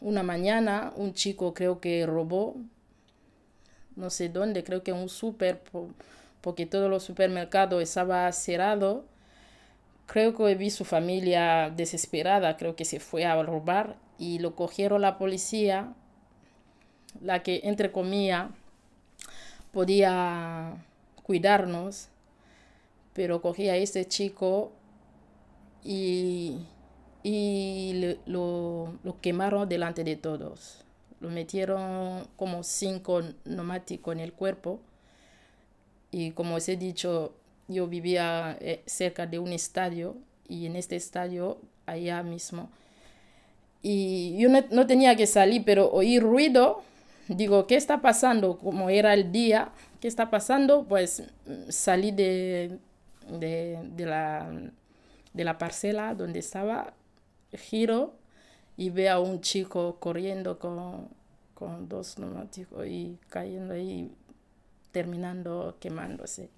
una mañana un chico creo que robó, no sé dónde, creo que un súper, porque todos los supermercados estaban cerrado Creo que vi su familia desesperada, creo que se fue a robar y lo cogieron la policía, la que entre comillas podía cuidarnos, pero cogí a este chico y y lo, quemaron delante de todos. Lo metieron como cinco neumáticos en el cuerpo. Y como os he dicho, yo vivía eh, cerca de un estadio y en este estadio, allá mismo. Y yo no, tenía que salir, pero oí ruido. Digo, ¿qué está pasando? Como era el día, ¿qué está pasando? Pues mm, salí de, de la, de la parcela donde estaba giro y ve a un chico corriendo con, dos neumáticos y cayendo ahí, terminando quemándose.